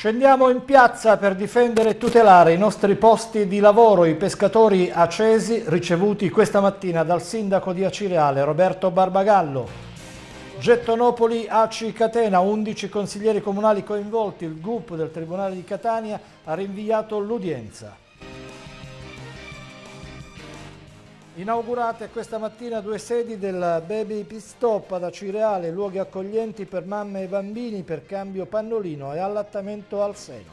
Scendiamo in piazza per difendere e tutelare i nostri posti di lavoro, i pescatori accesi ricevuti questa mattina dal sindaco di Acireale Roberto Barbagallo. Gettonopoli Aci Catena, 11 consiglieri comunali coinvolti, il GUP del Tribunale di Catania ha rinviato l'udienza. Inaugurate questa mattina due sedi del Baby Pistop da Cireale, luoghi accoglienti per mamme e bambini per cambio pannolino e allattamento al seno.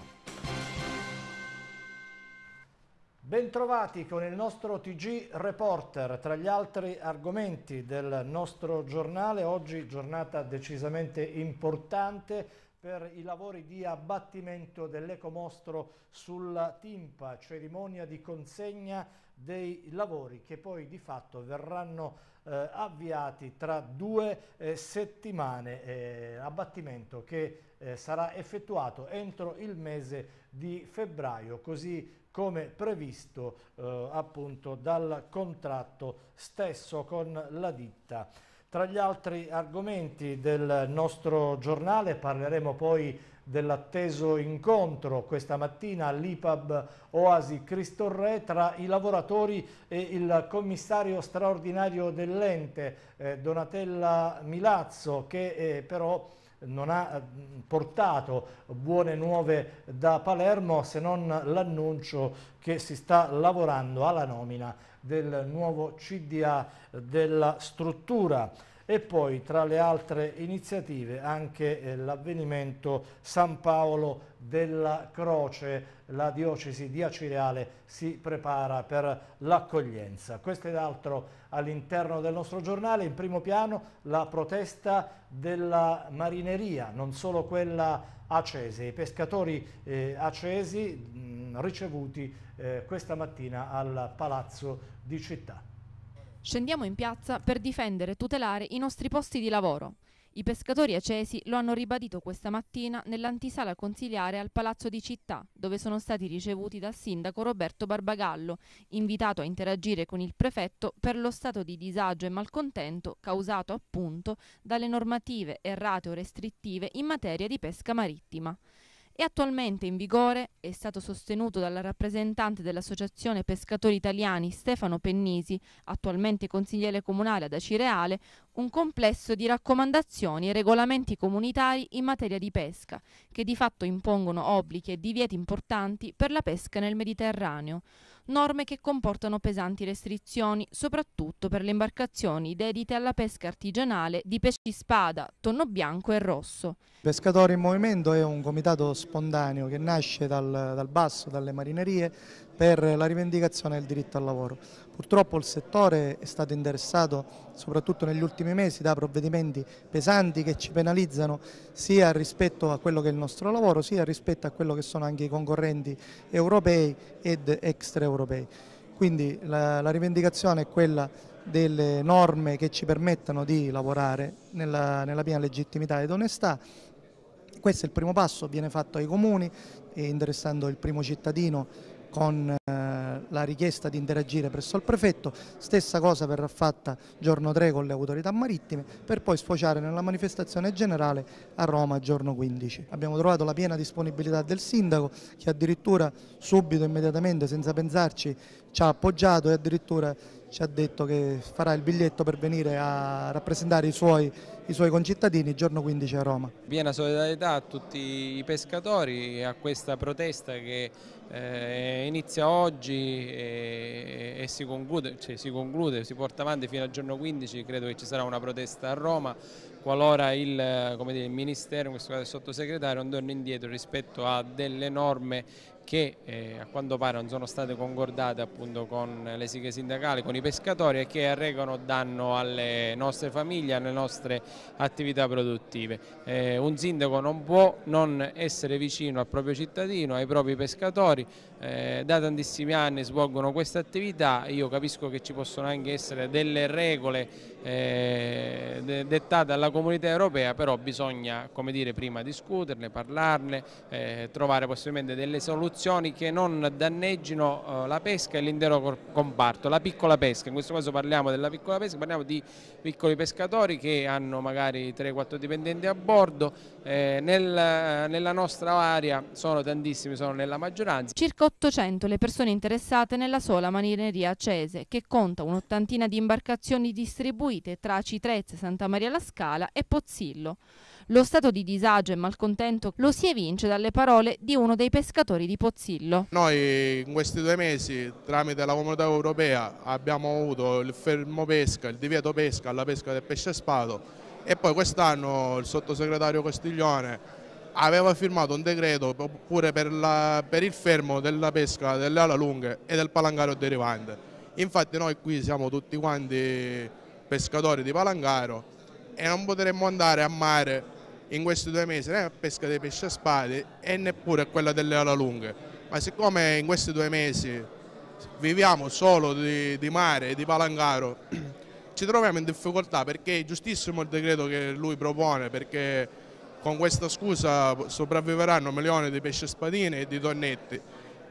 Bentrovati con il nostro TG Reporter, tra gli altri argomenti del nostro giornale, oggi giornata decisamente importante per i lavori di abbattimento dell'ecomostro sulla Timpa, cerimonia di consegna dei lavori che poi di fatto verranno eh, avviati tra due eh, settimane, eh, abbattimento che eh, sarà effettuato entro il mese di febbraio, così come previsto eh, appunto dal contratto stesso con la ditta. Tra gli altri argomenti del nostro giornale parleremo poi dell'atteso incontro questa mattina all'IPAB Oasi Cristo Re tra i lavoratori e il commissario straordinario dell'ente eh, Donatella Milazzo che eh, però non ha mm, portato buone nuove da Palermo se non l'annuncio che si sta lavorando alla nomina del nuovo CDA della struttura e poi tra le altre iniziative anche eh, l'avvenimento San Paolo della Croce, la diocesi di Acireale si prepara per l'accoglienza. Questo ed altro all'interno del nostro giornale, in primo piano la protesta della marineria, non solo quella acese, i pescatori eh, acesi mh, mm, ricevuti eh, questa mattina al Palazzo di Città. Scendiamo in piazza per difendere e tutelare i nostri posti di lavoro. I pescatori acesi lo hanno ribadito questa mattina nell'antisala consiliare al Palazzo di Città, dove sono stati ricevuti dal sindaco Roberto Barbagallo, invitato a interagire con il prefetto per lo stato di disagio e malcontento causato appunto dalle normative errate o restrittive in materia di pesca marittima è attualmente in vigore, è stato sostenuto dalla rappresentante dell'Associazione Pescatori Italiani Stefano Pennisi, attualmente consigliere comunale ad Acireale, un complesso di raccomandazioni e regolamenti comunitari in materia di pesca, che di fatto impongono obblighi e divieti importanti per la pesca nel Mediterraneo norme che comportano pesanti restrizioni, soprattutto per le imbarcazioni dedite alla pesca artigianale di pesci spada, tonno bianco e rosso. Pescatori in Movimento è un comitato spontaneo che nasce dal, dal basso, dalle marinerie, per la rivendicazione del diritto al lavoro. Purtroppo il settore è stato interessato soprattutto negli ultimi mesi da provvedimenti pesanti che ci penalizzano sia rispetto a quello che è il nostro lavoro sia rispetto a quello che sono anche i concorrenti europei ed extraeuropei. Quindi la, la rivendicazione è quella delle norme che ci permettano di lavorare nella, nella piena legittimità ed onestà questo è il primo passo, viene fatto ai comuni, interessando il primo cittadino con eh, la richiesta di interagire presso il prefetto, stessa cosa verrà fatta giorno 3 con le autorità marittime per poi sfociare nella manifestazione generale a Roma giorno 15. Abbiamo trovato la piena disponibilità del sindaco che addirittura subito, immediatamente, senza pensarci, ci ha appoggiato e addirittura ci ha detto che farà il biglietto per venire a rappresentare i suoi, i suoi concittadini il giorno 15 a Roma. Piena solidarietà a tutti i pescatori, e a questa protesta che eh, inizia oggi e, e si, conclude, cioè, si, conclude, si porta avanti fino al giorno 15, credo che ci sarà una protesta a Roma qualora il, dire, il Ministero, in questo caso il Sottosegretario, non torni indietro rispetto a delle norme che eh, a quanto pare non sono state concordate appunto con le sigle sindacali, con i pescatori e che arregano danno alle nostre famiglie, alle nostre attività produttive. Eh, un sindaco non può non essere vicino al proprio cittadino, ai propri pescatori, eh, da tantissimi anni svolgono questa attività, io capisco che ci possono anche essere delle regole eh, dettate dalla comunità europea, però bisogna come dire, prima discuterne, parlarne, eh, trovare possibilmente delle soluzioni che non danneggino eh, la pesca e l'intero comparto, la piccola pesca, in questo caso parliamo della piccola pesca, parliamo di piccoli pescatori che hanno magari 3-4 dipendenti a bordo, eh, nel, nella nostra area sono tantissimi, sono nella maggioranza. Circo 800 le persone interessate nella sola marineria accese, che conta un'ottantina di imbarcazioni distribuite tra Citrezze, Santa Maria la Scala e Pozzillo. Lo stato di disagio e malcontento lo si evince dalle parole di uno dei pescatori di Pozzillo. Noi in questi due mesi, tramite la Comunità Europea, abbiamo avuto il fermo pesca, il divieto pesca alla pesca del pesce spato e poi quest'anno il sottosegretario Castiglione aveva firmato un decreto pure per, la, per il fermo della pesca delle ala lunghe e del palangaro derivante. Infatti noi qui siamo tutti quanti pescatori di palangaro e non potremmo andare a mare in questi due mesi né a pesca dei pesci a spade e neppure quella delle ala lunghe. Ma siccome in questi due mesi viviamo solo di, di mare e di palangaro, ci troviamo in difficoltà perché è giustissimo il decreto che lui propone, perché con questa scusa sopravviveranno milioni di pesce spadine e di donnetti,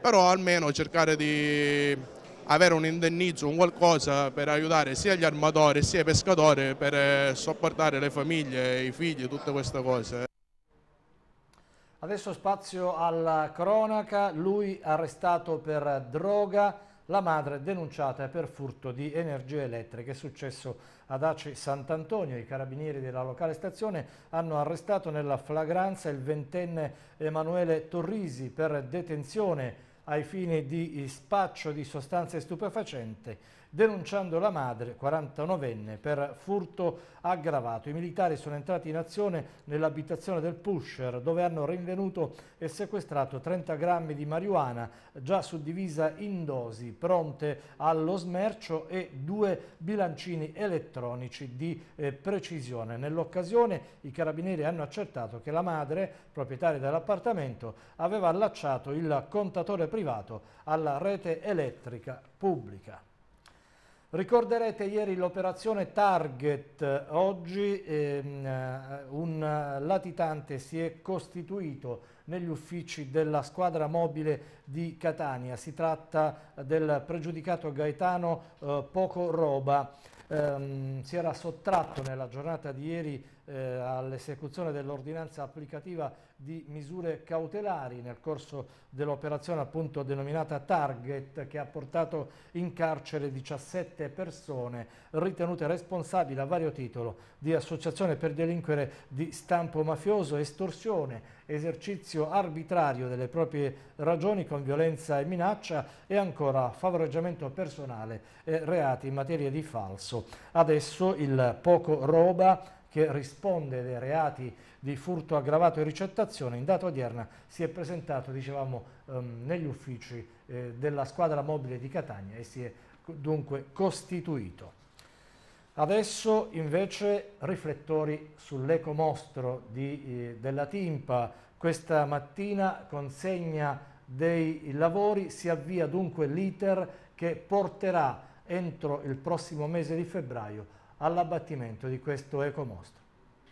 però almeno cercare di avere un indennizzo, un qualcosa per aiutare sia gli armatori sia i pescatori per eh, sopportare le famiglie, i figli, tutte queste cose. Adesso spazio alla cronaca, lui arrestato per droga, la madre denunciata per furto di energia elettrica. È successo ad Aci Sant'Antonio, i carabinieri della locale stazione hanno arrestato nella flagranza il ventenne Emanuele Torrisi per detenzione ai fini di spaccio di sostanze stupefacenti denunciando la madre, 49enne, per furto aggravato. I militari sono entrati in azione nell'abitazione del pusher dove hanno rinvenuto e sequestrato 30 grammi di marijuana già suddivisa in dosi pronte allo smercio e due bilancini elettronici di eh, precisione. Nell'occasione i carabinieri hanno accertato che la madre, proprietaria dell'appartamento, aveva allacciato il contatore privato alla rete elettrica pubblica. Ricorderete ieri l'operazione Target, oggi ehm, eh, un latitante si è costituito negli uffici della squadra mobile di Catania, si tratta del pregiudicato Gaetano eh, Poco Roba, ehm, si era sottratto nella giornata di ieri eh, all'esecuzione dell'ordinanza applicativa di misure cautelari nel corso dell'operazione appunto denominata Target che ha portato in carcere 17 persone ritenute responsabili a vario titolo di associazione per delinquere di stampo mafioso, estorsione, esercizio arbitrario delle proprie ragioni con violenza e minaccia e ancora favoreggiamento personale e reati in materia di falso. Adesso il poco roba che risponde dei reati di furto aggravato e ricettazione, in data odierna si è presentato, dicevamo, ehm, negli uffici eh, della squadra mobile di Catania e si è dunque costituito. Adesso invece riflettori sull'ecomostro eh, della Timpa, questa mattina consegna dei lavori, si avvia dunque l'iter che porterà entro il prossimo mese di febbraio all'abbattimento di questo ecomostro.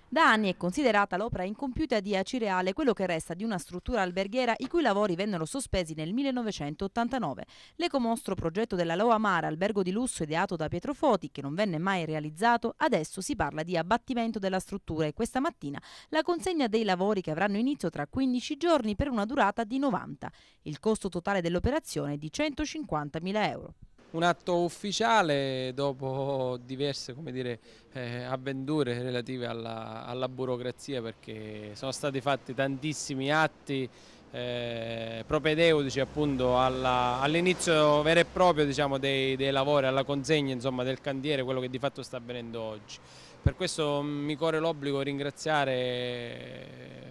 Da anni è considerata l'opera incompiuta di Acireale, quello che resta di una struttura alberghiera i cui lavori vennero sospesi nel 1989. L'ecomostro progetto della Loa Mara, albergo di lusso ideato da Pietro Foti, che non venne mai realizzato, adesso si parla di abbattimento della struttura e questa mattina la consegna dei lavori che avranno inizio tra 15 giorni per una durata di 90. Il costo totale dell'operazione è di 150.000 euro un atto ufficiale dopo diverse dire, eh, avventure relative alla, alla, burocrazia perché sono stati fatti tantissimi atti eh, propedeutici all'inizio all vero e proprio diciamo, dei, dei, lavori, alla consegna insomma, del cantiere, quello che di fatto sta avvenendo oggi. Per questo mm, mi corre l'obbligo di ringraziare eh,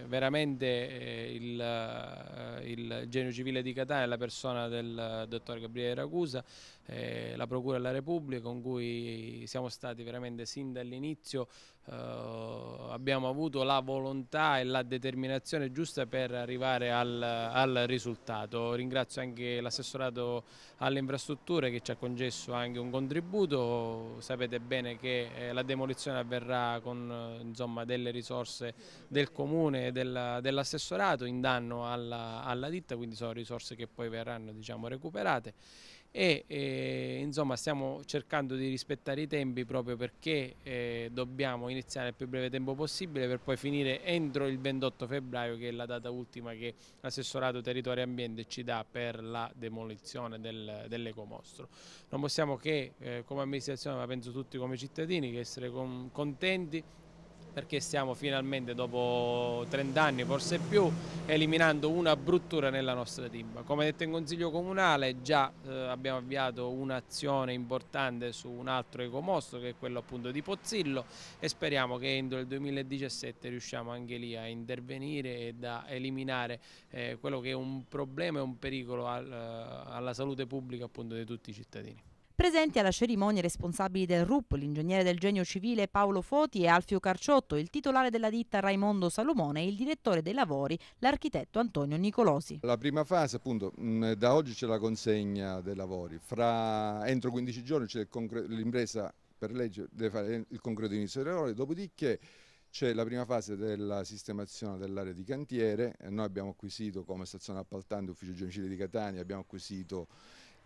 veramente eh, il, eh, il, Genio Civile di Catania e la persona del dottor Gabriele Ragusa eh, la Procura della Repubblica con cui siamo stati veramente sin dall'inizio, eh, abbiamo avuto la volontà e la determinazione giusta per arrivare al, al risultato. Ringrazio anche l'assessorato alle infrastrutture che ci ha concesso anche un contributo, sapete bene che eh, la demolizione avverrà con eh, insomma, delle risorse del comune e dell'assessorato in danno alla, alla ditta, quindi sono risorse che poi verranno diciamo, recuperate e eh, insomma stiamo cercando di rispettare i tempi proprio perché eh, dobbiamo iniziare il più breve tempo possibile per poi finire entro il 28 febbraio che è la data ultima che l'assessorato territorio e ambiente ci dà per la demolizione del, dell'ecomostro. Non possiamo che eh, come amministrazione ma penso tutti come cittadini che essere con, contenti perché stiamo finalmente dopo 30 anni forse più eliminando una bruttura nella nostra timba. Come detto in consiglio comunale già eh, abbiamo avviato un'azione importante su un altro ecomosto che è quello appunto di Pozzillo e speriamo che entro il 2017 riusciamo anche lì a intervenire ed a eliminare eh, quello che è un problema e un pericolo al, eh, alla salute pubblica appunto di tutti i cittadini. Presenti alla cerimonia responsabili del RUP, l'ingegnere del genio civile Paolo Foti e Alfio Carciotto, il titolare della ditta Raimondo Salomone e il direttore dei lavori, l'architetto Antonio Nicolosi. La prima fase, appunto, mm, da oggi c'è la consegna dei lavori. Fra entro 15 giorni l'impresa per legge deve fare il concreto inizio dei lavori, dopodiché c'è la prima fase della sistemazione dell'area di cantiere, noi abbiamo acquisito come stazione appaltante ufficio Gencile di Catania, abbiamo acquisito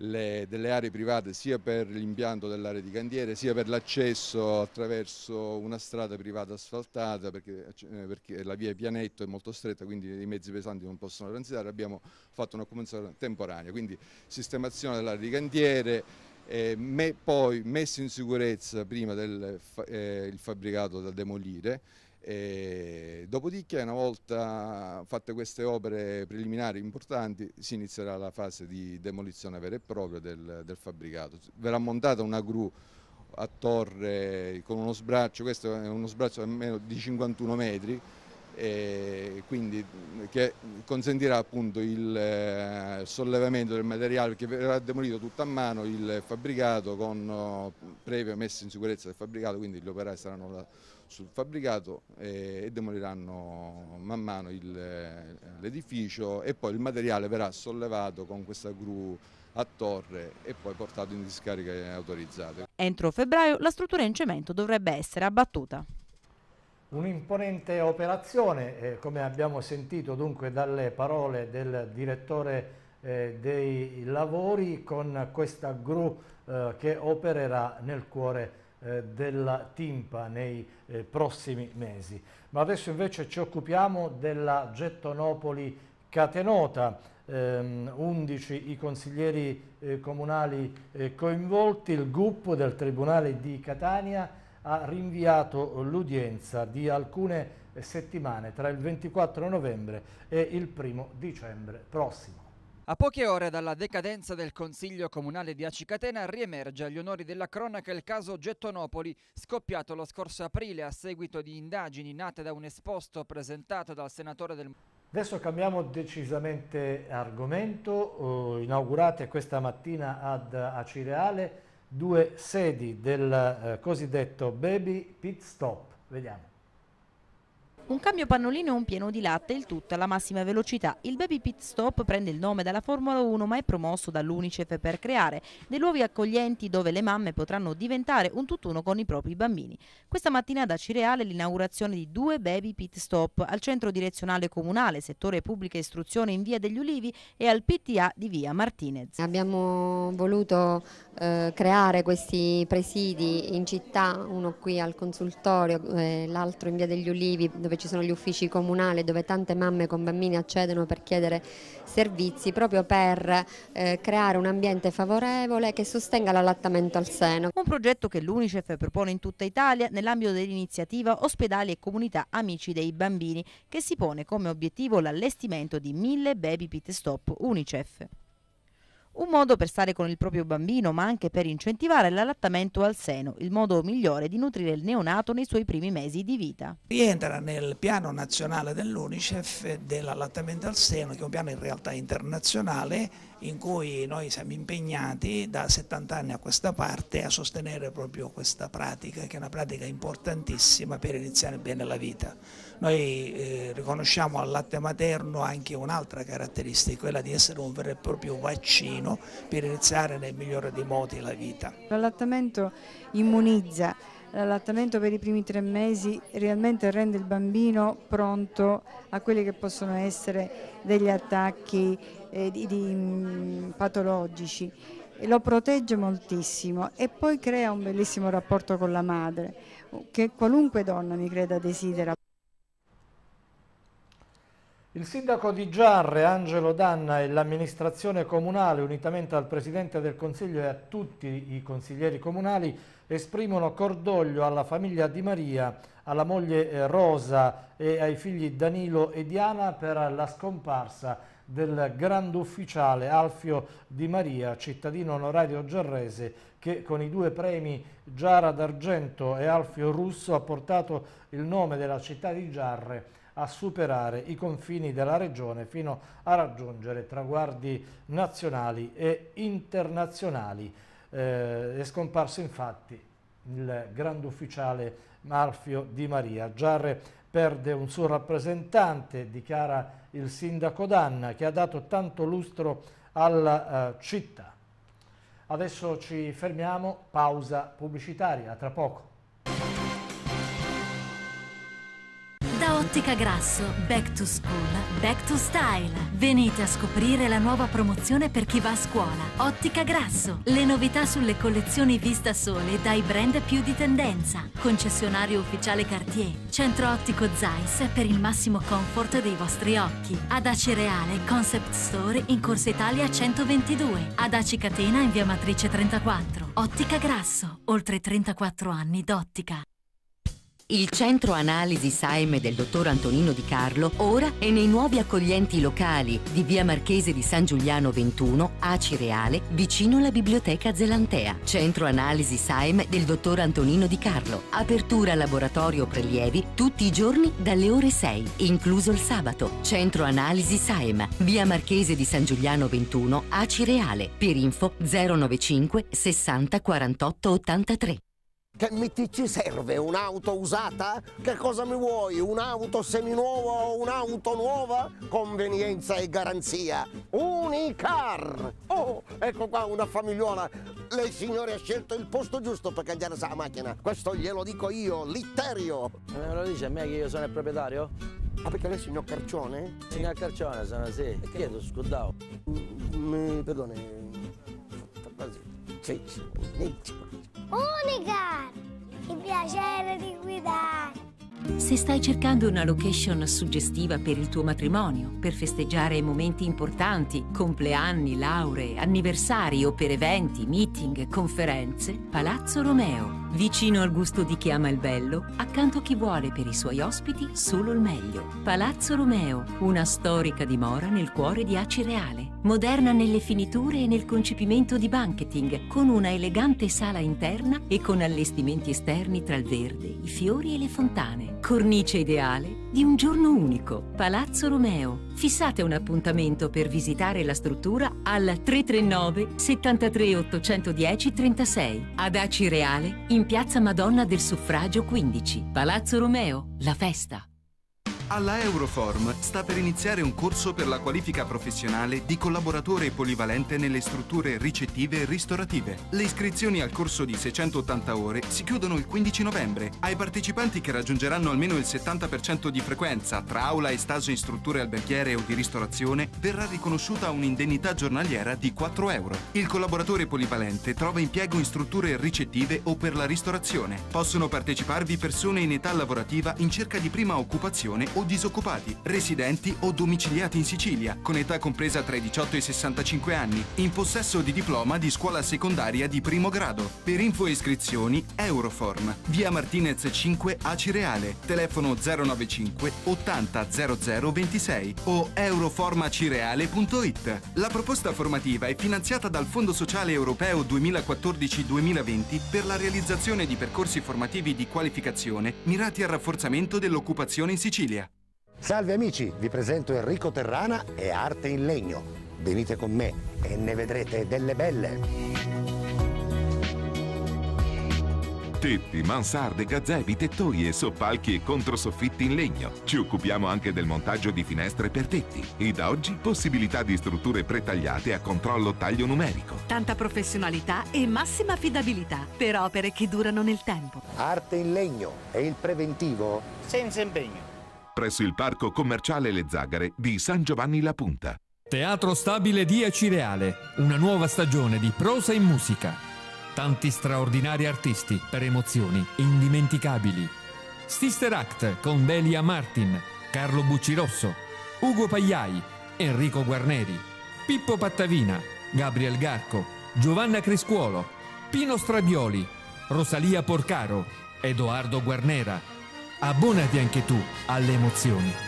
le, delle aree private sia per l'impianto dell'area di cantiere sia per l'accesso attraverso una strada privata asfaltata perché, eh, perché, la via Pianetto è molto stretta quindi i mezzi pesanti non possono transitare abbiamo fatto una convenzione temporanea quindi sistemazione dell'area di cantiere eh, me, poi messo in sicurezza prima del eh, fabbricato da demolire e dopodiché, una volta fatte queste opere preliminari importanti, si inizierà la fase di demolizione vera e propria del, del fabbricato. Verrà montata una gru a torre con uno sbraccio, questo è uno sbraccio almeno di 51 metri, quindi che consentirà appunto il eh, sollevamento del materiale perché verrà demolito tutto a mano il fabbricato con eh, previa messa in sicurezza del fabbricato, quindi gli operai saranno sul fabbricato e, demoliranno man mano l'edificio e poi il materiale verrà sollevato con questa gru a torre e poi portato in discariche autorizzate. Entro febbraio la struttura in cemento dovrebbe essere abbattuta. Un'imponente operazione, eh, come abbiamo sentito dunque dalle parole del direttore eh, dei lavori, con questa gru eh, che opererà nel cuore eh, della timpa nei eh, prossimi mesi. Ma adesso invece ci occupiamo della Gettonopoli Catenota, ehm, 11 i consiglieri eh, comunali eh, coinvolti, il GUP del Tribunale di Catania ha rinviato l'udienza di alcune eh, settimane tra il 24 novembre e il 1 dicembre prossimo. A poche ore dalla decadenza del Consiglio Comunale di Acicatena riemerge agli onori della cronaca il caso Gettonopoli, scoppiato lo scorso aprile a seguito di indagini nate da un esposto presentato dal senatore del... Adesso cambiamo decisamente argomento, eh, inaugurate questa mattina ad Acireale due sedi del eh, cosiddetto Baby Pit Stop. Vediamo. Un cambio pannolino e un pieno di latte, il tutto alla massima velocità. Il baby pit stop prende il nome dalla Formula 1 ma è promosso dall'Unicef per creare dei luoghi accoglienti dove le mamme potranno diventare un tutt'uno con i propri bambini. Questa mattina da Cireale l'inaugurazione di due baby pit stop al centro direzionale comunale, settore pubblica istruzione in via degli Ulivi e al PTA di via Martinez. Abbiamo voluto eh, creare questi presidi in città, uno qui al consultorio, eh, l'altro in via degli Ulivi dove ci sono gli uffici comunali dove tante mamme con bambini accedono per chiedere servizi proprio per eh, creare un ambiente favorevole che sostenga l'allattamento al seno. Un progetto che l'Unicef propone in tutta Italia nell'ambito dell'iniziativa Ospedali e Comunità Amici dei Bambini che si pone come obiettivo l'allestimento di mille baby pit stop Unicef. Un modo per stare con il proprio bambino, ma anche per incentivare l'allattamento al seno, il modo migliore di nutrire il neonato nei suoi primi mesi di vita. Rientra nel piano nazionale dell'Unicef dell'allattamento al seno, che è un piano in realtà internazionale in cui noi siamo impegnati da 70 anni a questa parte a sostenere proprio questa pratica, che è una pratica importantissima per iniziare bene la vita. Noi eh, riconosciamo al latte materno anche un'altra caratteristica, quella di essere un vero e proprio vaccino per iniziare nel migliore dei modi la vita. L'allattamento immunizza, l'allattamento per i primi tre mesi realmente rende il bambino pronto a quelli che possono essere degli attacchi eh, di, di, mm, patologici lo protegge moltissimo e poi crea un bellissimo rapporto con la madre che qualunque donna mi creda desidera. Il sindaco di Giarre, Angelo Danna e l'amministrazione comunale, unitamente al Presidente del Consiglio e a tutti i consiglieri comunali, esprimono cordoglio alla famiglia Di Maria, alla moglie eh, Rosa e ai figli Danilo e Diana per la scomparsa del grandufficiale Alfio Di Maria, cittadino onorario giarrese, che con i due premi Giara d'Argento e Alfio Russo ha portato il nome della città di Giarre a superare i confini della regione fino a raggiungere traguardi nazionali e internazionali. Eh, è scomparso infatti il grande ufficiale Marfio Di Maria. Giarre perde un suo rappresentante, dichiara il sindaco Danna, che ha dato tanto lustro alla eh, città. Adesso ci fermiamo, pausa pubblicitaria, tra poco. Ottica Grasso, Back to School, Back to Style. Venite a scoprire la nuova promozione per chi va a scuola. Ottica Grasso, le novità sulle collezioni vista sole dai brand più di tendenza. Concessionario ufficiale Cartier, centro ottico Zeiss per il massimo comfort dei vostri occhi. Ad Acereale, Concept Store in Corsa Italia 122. Ad Aci Catena in via Matrice 34. Ottica Grasso, oltre 34 anni d'ottica. Il centro analisi Saime del dottor Antonino Di Carlo ora è nei nuovi accoglienti locali di via Marchese di San Giuliano 21, a Cireale, vicino alla biblioteca Zelantea. Centro analisi Saime del dottor Antonino Di Carlo. Apertura laboratorio prelievi tutti i giorni dalle ore 6, incluso il sabato. Centro analisi Saime, via Marchese di San Giuliano 21, a Cireale. Per info 095 60 48 83. Che mi ti ci serve un'auto usata? Che cosa mi vuoi? Un'auto seminuova o un'auto nuova? Convenienza e garanzia. Unicar! Oh, ecco qua una famigliola. Lei signore ha scelto il posto giusto per cambiare la macchina. Questo glielo dico io, Litterio. Ma eh, me lo dice a me che io sono il proprietario? Ah, perché lei è signor Carcione? Signor Carcione sono, sì. E che tu scudavo? Mi, mm, mm, perdone. Sì, sì. Unigar! E viajar é dignidade. Se stai cercando una location suggestiva per il tuo matrimonio, per festeggiare momenti importanti, compleanni, lauree, anniversari o per eventi, meeting, conferenze, Palazzo Romeo, vicino al gusto di chi ama il bello, accanto a chi vuole per i suoi ospiti solo il meglio. Palazzo Romeo, una storica dimora nel cuore di Acireale, moderna nelle finiture e nel concepimento di banqueting, con una elegante sala interna e con allestimenti esterni tra il verde, i fiori e le fontane. Cornice ideale di un giorno unico. Palazzo Romeo. Fissate un appuntamento per visitare la struttura al 339 73 810 36. Ad Aci Reale, in piazza Madonna del Suffragio 15. Palazzo Romeo, la festa. Alla Euroform sta per iniziare un corso per la qualifica professionale di collaboratore polivalente nelle strutture ricettive e ristorative. Le iscrizioni al corso di 680 ore si chiudono il 15 novembre. Ai partecipanti che raggiungeranno almeno il 70% di frequenza tra aula e stage in strutture alberghiere o di ristorazione verrà riconosciuta un'indennità giornaliera di 4 euro. Il collaboratore polivalente trova impiego in strutture ricettive o per la ristorazione. Possono parteciparvi persone in età lavorativa in cerca di prima occupazione o o disoccupati, residenti o domiciliati in Sicilia, con età compresa tra i 18 e i 65 anni, in possesso di diploma di scuola secondaria di primo grado. Per info e iscrizioni, Euroform, via Martinez 5 a Cireale, telefono 095 80 26 o euroformacireale.it. La proposta formativa è finanziata dal Fondo Sociale Europeo 2014-2020 per la realizzazione di percorsi formativi di qualificazione mirati al rafforzamento dell'occupazione in Sicilia. Salve amici, vi presento Enrico Terrana e Arte in Legno. Venite con me e ne vedrete delle belle. Tetti, mansarde, gazzebi, tettoie, soppalchi e controsoffitti in legno. Ci occupiamo anche del montaggio di finestre per tetti. E da oggi possibilità di strutture pretagliate a controllo taglio numerico. Tanta professionalità e massima affidabilità per opere che durano nel tempo. Arte in legno e il preventivo? Senza impegno presso il Parco Commerciale Le Zagare di San Giovanni La Punta. Teatro Stabile di Acireale, una nuova stagione di prosa e musica. Tanti straordinari artisti per emozioni indimenticabili. Sister Act con Delia Martin, Carlo Buccirosso, Ugo Pagliai, Enrico Guarneri, Pippo Pattavina, Gabriel Garco, Giovanna Criscuolo, Pino Strabioli, Rosalia Porcaro, Edoardo Guarnera, Abbonati anche tu alle emozioni.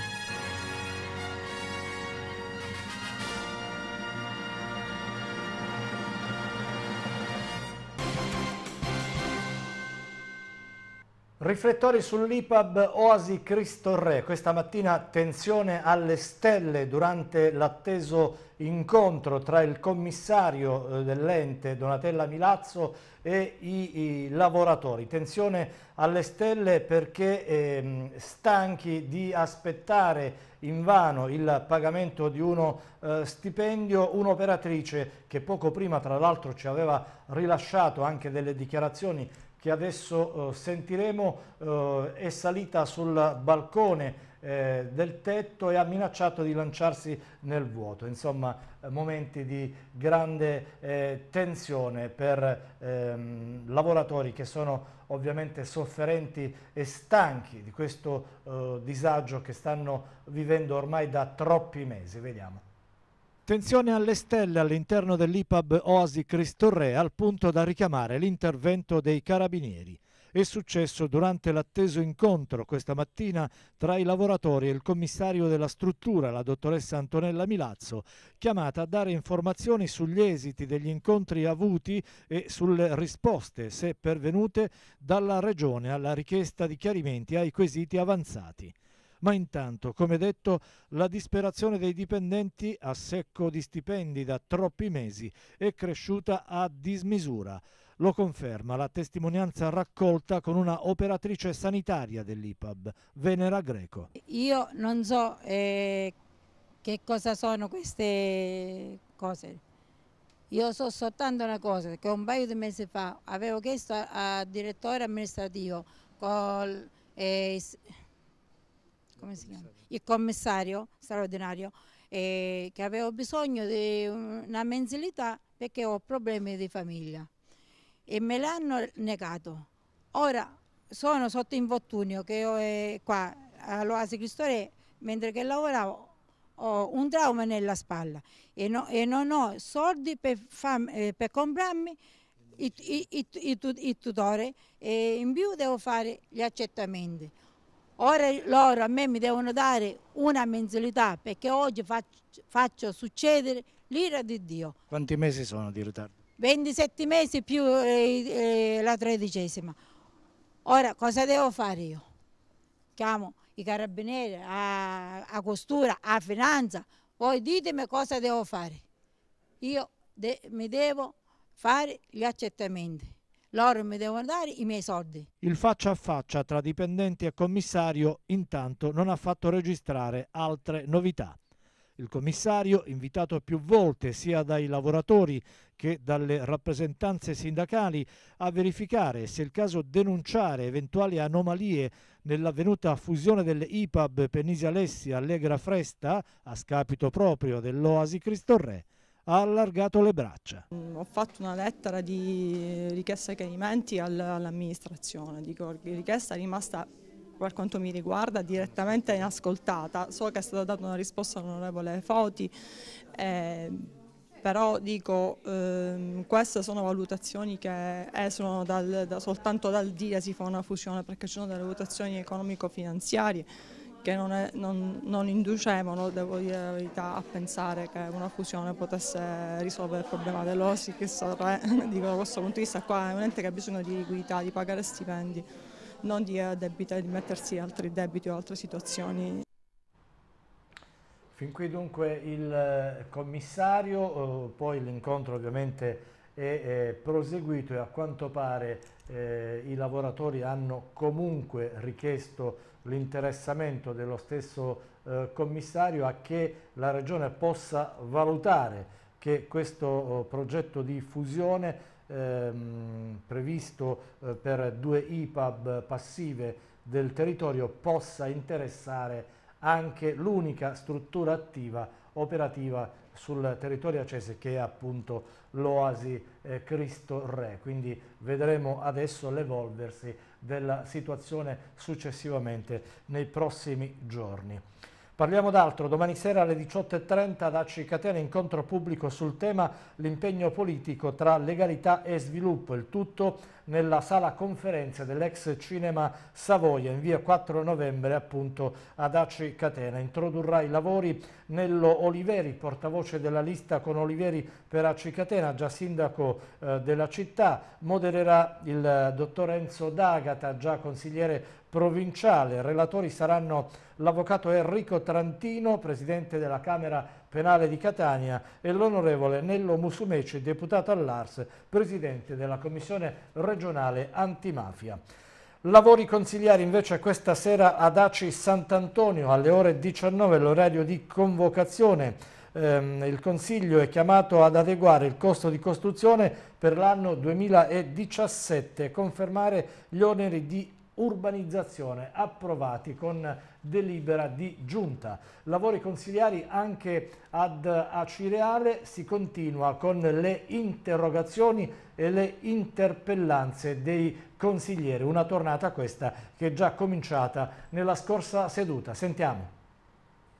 Riflettori sull'IPAB Oasi Cristo Re, questa mattina tensione alle stelle durante l'atteso incontro tra il commissario eh, dell'ente Donatella Milazzo e i, i, lavoratori. Tensione alle stelle perché eh, stanchi di aspettare invano il pagamento di uno eh, stipendio, un'operatrice che poco prima tra l'altro ci aveva rilasciato anche delle dichiarazioni che adesso eh, sentiremo eh, è salita sul balcone eh, del tetto e ha minacciato di lanciarsi nel vuoto. Insomma, eh, momenti di grande eh, tensione per ehm, lavoratori che sono ovviamente sofferenti e stanchi di questo eh, disagio che stanno vivendo ormai da troppi mesi. Vediamo. Attenzione alle stelle all'interno dell'IPAB Oasi Cristorre al punto da richiamare l'intervento dei carabinieri. È successo durante l'atteso incontro questa mattina tra i lavoratori e il commissario della struttura, la dottoressa Antonella Milazzo, chiamata a dare informazioni sugli esiti degli incontri avuti e sulle risposte, se pervenute, dalla Regione alla richiesta di chiarimenti ai quesiti avanzati. Ma intanto, come detto, la disperazione dei dipendenti a secco di stipendi da troppi mesi è cresciuta a dismisura. Lo conferma la testimonianza raccolta con una operatrice sanitaria dell'IPAB, Venera Greco. Io non so eh, che cosa sono queste cose. Io so soltanto una cosa, che un paio di mesi fa avevo chiesto al direttore amministrativo col, eh, come si chiama? Il commissario straordinario eh, che avevo bisogno di una mensilità perché ho problemi di famiglia e me l'hanno negato. Ora sono sotto infortunio che io eh, qua all'Oasi Cristore mentre che lavoravo ho un trauma nella spalla e, no, e non ho soldi per, fam, eh, per comprarmi il, il, il, il tutore e in più devo fare gli accettamenti. Ora loro a me mi devono dare una mensilità perché oggi faccio, faccio succedere l'ira di Dio. Quanti mesi sono di ritardo? 27 mesi più eh, eh, la tredicesima. Ora cosa devo fare io? Chiamo i carabinieri, a, a costura, a finanza, voi ditemi cosa devo fare. Io de mi devo fare gli accettamenti loro mi devono dare i miei soldi. Il faccia a faccia tra dipendenti e commissario intanto non ha fatto registrare altre novità. Il commissario, invitato più volte sia dai lavoratori che dalle rappresentanze sindacali a verificare se è il caso denunciare eventuali anomalie nell'avvenuta fusione delle IPAB Penisi Alessi Allegra Fresta a scapito proprio dell'Oasi Re, ha allargato le braccia. Mm, ho fatto una lettera di richiesta di chiarimenti all'amministrazione, dico richiesta rimasta per quanto mi riguarda direttamente inascoltata, so che è stata data una risposta all'onorevole Foti, eh, però dico ehm, queste sono valutazioni che esono dal, da, soltanto dal dire si fa una fusione perché ci sono delle valutazioni economico-finanziarie che non, è, non, non, inducevano, devo dire la verità, a pensare che una fusione potesse risolvere il problema dell'OSI, che sarà, dico, da questo punto di vista qua è un ente che ha bisogno di liquidità, di pagare stipendi, non di, debita, di mettersi altri debiti o altre situazioni. Fin qui dunque il eh, commissario, oh, poi l'incontro ovviamente è eh, proseguito e a quanto pare eh, i lavoratori hanno comunque richiesto l'interessamento dello stesso eh, commissario a che la Regione possa valutare che questo oh, progetto di fusione ehm, previsto eh, per due IPAB passive del territorio possa interessare anche l'unica struttura attiva operativa sul territorio acese che è appunto l'oasi eh, Cristo Re, quindi vedremo adesso l'evolversi della situazione successivamente nei prossimi giorni. Parliamo d'altro, domani sera alle 18.30 ad Acci Catena incontro pubblico sul tema l'impegno politico tra legalità e sviluppo, il tutto nella sala conferenze dell'ex cinema Savoia in via 4 novembre appunto ad Aci Catena. Introdurrà i lavori Nello Oliveri, portavoce della lista con Oliveri per Aci Catena, già sindaco eh, della città, modererà il eh, dottor Enzo D'Agata, già consigliere provinciale. Relatori saranno l'avvocato Enrico Trantino, presidente della Camera Penale di Catania e l'onorevole Nello Musumeci, deputato all'Ars, presidente della Commissione regionale antimafia. Lavori consigliari invece questa sera ad Aci Sant'Antonio alle ore 19, l'orario di convocazione. Ehm, il Consiglio è chiamato ad adeguare il costo di costruzione per l'anno 2017 e confermare gli oneri di urbanizzazione approvati con delibera di giunta. Lavori consigliari anche ad Acireale si continua con le interrogazioni e le interpellanze dei consiglieri, una tornata questa che è già cominciata nella scorsa seduta. Sentiamo.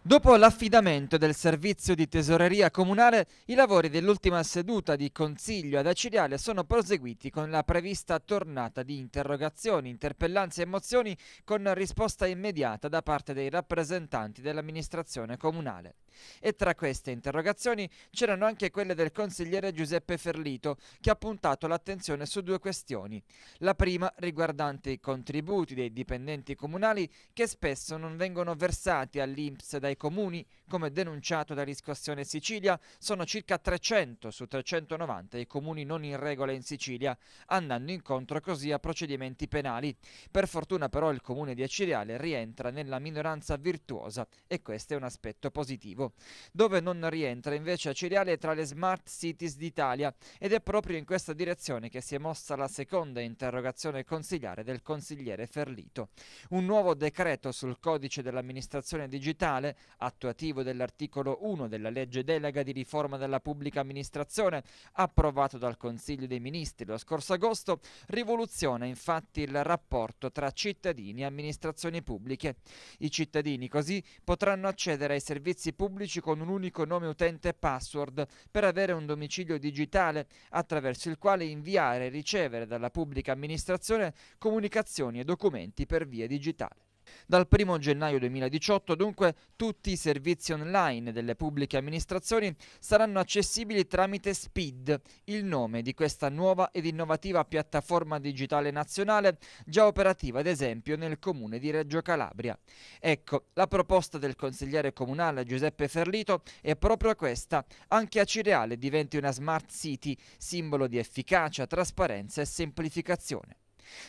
Dopo l'affidamento del servizio di tesoreria comunale, i lavori dell'ultima seduta di Consiglio ad Aciriale sono proseguiti con la prevista tornata di interrogazioni, interpellanze e mozioni con risposta immediata da parte dei rappresentanti dell'amministrazione comunale. E tra queste interrogazioni c'erano anche quelle del consigliere Giuseppe Ferlito, che ha puntato l'attenzione su due questioni. La prima riguardante i contributi dei dipendenti comunali che spesso non vengono versati all'Inps dai comuni, come denunciato da Riscossione Sicilia, sono circa 300 su 390 i comuni non in regola in Sicilia, andando incontro così a procedimenti penali. Per fortuna però il comune di Acireale rientra nella minoranza virtuosa e questo è un aspetto positivo. Diego, dove non rientra invece a Ciriale tra le smart cities d'Italia ed è proprio in questa direzione che si è mossa la seconda interrogazione consigliare del consigliere Ferlito. Un nuovo decreto sul codice dell'amministrazione digitale, attuativo dell'articolo 1 della legge delega di riforma della pubblica amministrazione, approvato dal Consiglio dei Ministri lo scorso agosto, rivoluziona infatti il rapporto tra cittadini e amministrazioni pubbliche. I cittadini così potranno accedere ai servizi pubblici pubblici con un unico nome utente e password per avere un domicilio digitale attraverso il quale inviare e ricevere dalla pubblica amministrazione comunicazioni e documenti per via digitale. Dal 1 gennaio 2018 dunque tutti i servizi online delle pubbliche amministrazioni saranno accessibili tramite SPID, il nome di questa nuova ed innovativa piattaforma digitale nazionale già operativa ad esempio nel comune di Reggio Calabria. Ecco, la proposta del consigliere comunale Giuseppe Ferlito è proprio questa, anche a Cireale diventi una smart city, simbolo di efficacia, trasparenza e semplificazione.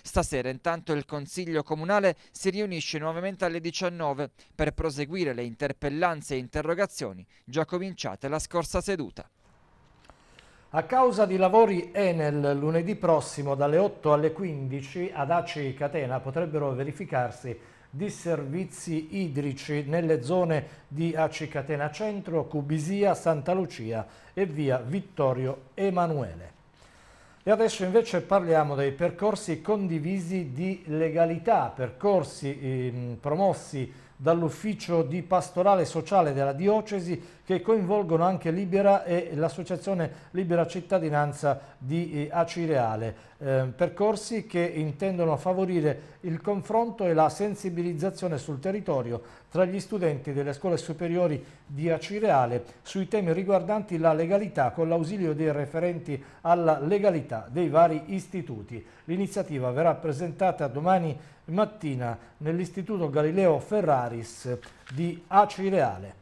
Stasera intanto il Consiglio Comunale si riunisce nuovamente alle 19 per proseguire le interpellanze e interrogazioni già cominciate la scorsa seduta. A causa di lavori Enel, lunedì prossimo dalle 8 alle 15 ad ACI Catena potrebbero verificarsi disservizi idrici nelle zone di ACI Catena Centro, Cubisia, Santa Lucia e via Vittorio Emanuele. E adesso invece parliamo dei percorsi condivisi di legalità, percorsi eh, promossi dall'ufficio di pastorale sociale della diocesi che coinvolgono anche Libera e l'associazione Libera Cittadinanza di eh, Acireale. Ehm, percorsi che intendono favorire il confronto e la sensibilizzazione sul territorio tra gli studenti delle scuole superiori di Acireale sui temi riguardanti la legalità con l'ausilio dei referenti alla legalità dei vari istituti. L'iniziativa verrà presentata domani mattina nell'Istituto Galileo Ferraris di Acireale.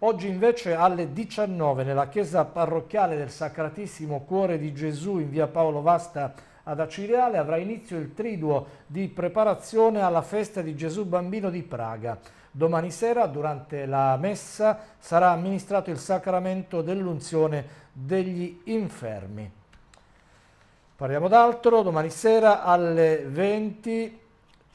Oggi invece alle 19 nella chiesa parrocchiale del Sacratissimo Cuore di Gesù in via Paolo Vasta ad Acireale avrà inizio il triduo di preparazione alla festa di Gesù Bambino di Praga. Domani sera, durante la messa, sarà amministrato il sacramento dell'unzione degli infermi. Parliamo d'altro, domani sera alle 20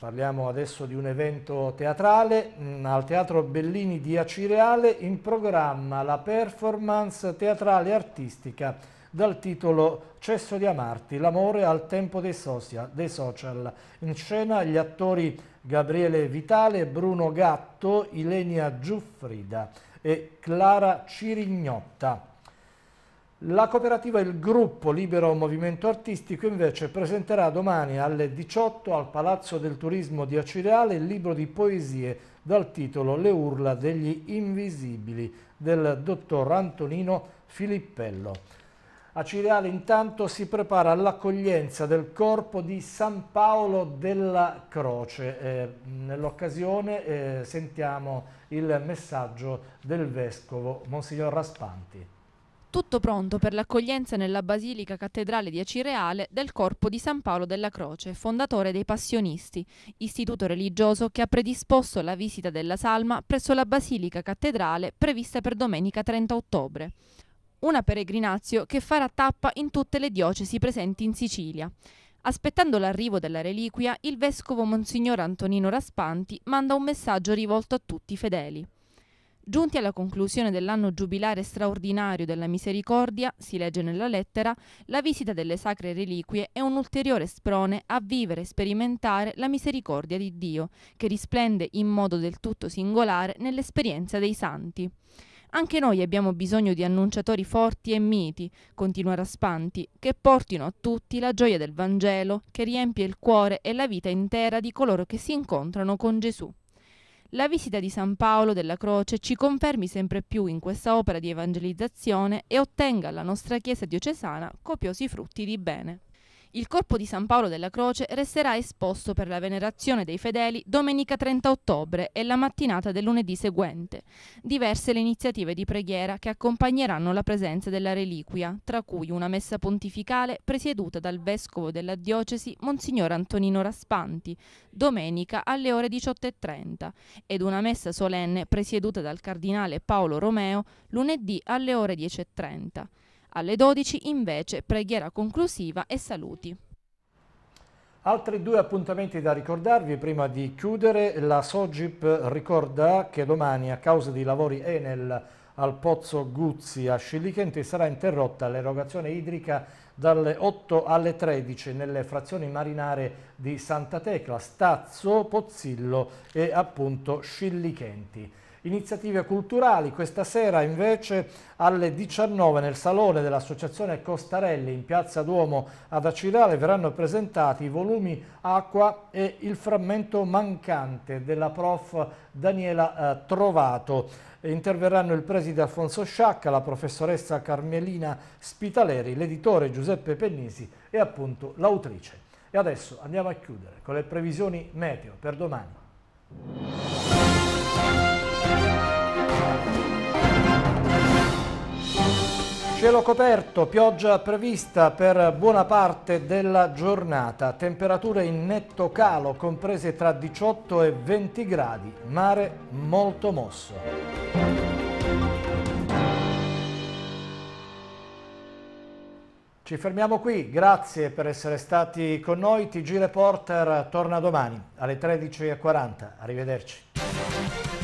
Parliamo adesso di un evento teatrale, mm, al Teatro Bellini di Acireale in programma la performance teatrale artistica dal titolo Cesso di amarti, l'amore al tempo dei, social. In scena gli attori Gabriele Vitale, Bruno Gatto, Ilenia Giuffrida e Clara Cirignotta. La cooperativa Il Gruppo Libero Movimento Artistico invece presenterà domani alle 18 al Palazzo del Turismo di Acireale il libro di poesie dal titolo Le urla degli invisibili del dottor Antonino Filippello. Acireale intanto si prepara all'accoglienza del corpo di San Paolo della Croce. Eh, Nell'occasione eh, sentiamo il messaggio del Vescovo Monsignor Raspanti tutto pronto per l'accoglienza nella Basilica Cattedrale di Acireale del corpo di San Paolo della Croce, fondatore dei Passionisti, istituto religioso che ha predisposto la visita della salma presso la Basilica Cattedrale prevista per domenica 30 ottobre. Una peregrinazio che farà tappa in tutte le diocesi presenti in Sicilia. Aspettando l'arrivo della reliquia, il vescovo Monsignor Antonino Raspanti manda un messaggio rivolto a tutti i fedeli. Giunti alla conclusione dell'anno giubilare straordinario della misericordia, si legge nella lettera, la visita delle sacre reliquie è un ulteriore sprone a vivere e sperimentare la misericordia di Dio, che risplende in modo del tutto singolare nell'esperienza dei santi. Anche noi abbiamo bisogno di annunciatori forti e miti, continua Raspanti, che portino a tutti la gioia del Vangelo, che riempie il cuore e la vita intera di coloro che si incontrano con Gesù. La visita di San Paolo della Croce ci confermi sempre più in questa opera di evangelizzazione e ottenga alla nostra Chiesa diocesana copiosi frutti di bene. Il corpo di San Paolo della Croce resterà esposto per la venerazione dei fedeli domenica 30 ottobre e la mattinata del lunedì seguente. Diverse le iniziative di preghiera che accompagneranno la presenza della reliquia, tra cui una messa pontificale presieduta dal vescovo della diocesi Monsignor Antonino Raspanti, domenica alle ore 18.30, ed una messa solenne presieduta dal cardinale Paolo Romeo lunedì alle ore 10.30. Alle 12 invece preghiera conclusiva e saluti. Altri due appuntamenti da ricordarvi prima di chiudere. La Sogip ricorda che domani a causa di lavori Enel al Pozzo Guzzi a Scillichente sarà interrotta l'erogazione idrica dalle 8 alle 13 nelle frazioni marinare di Santa Tecla, Stazzo, Pozzillo e appunto Scillichenti iniziative culturali. Questa sera invece alle 19 nel salone dell'Associazione Costarelli in Piazza Duomo ad Acirale verranno presentati i volumi Acqua e il frammento mancante della prof Daniela eh, Trovato. Interverranno il preside Alfonso Sciacca, la professoressa Carmelina Spitaleri, l'editore Giuseppe Pennisi e appunto l'autrice. E adesso andiamo a chiudere con le previsioni meteo per domani. Cielo coperto, pioggia prevista per buona parte della giornata, temperature in netto calo comprese tra 18 e 20 gradi, mare molto mosso. Ci fermiamo qui, grazie per essere stati con noi, TG Reporter torna domani alle 13.40, arrivederci.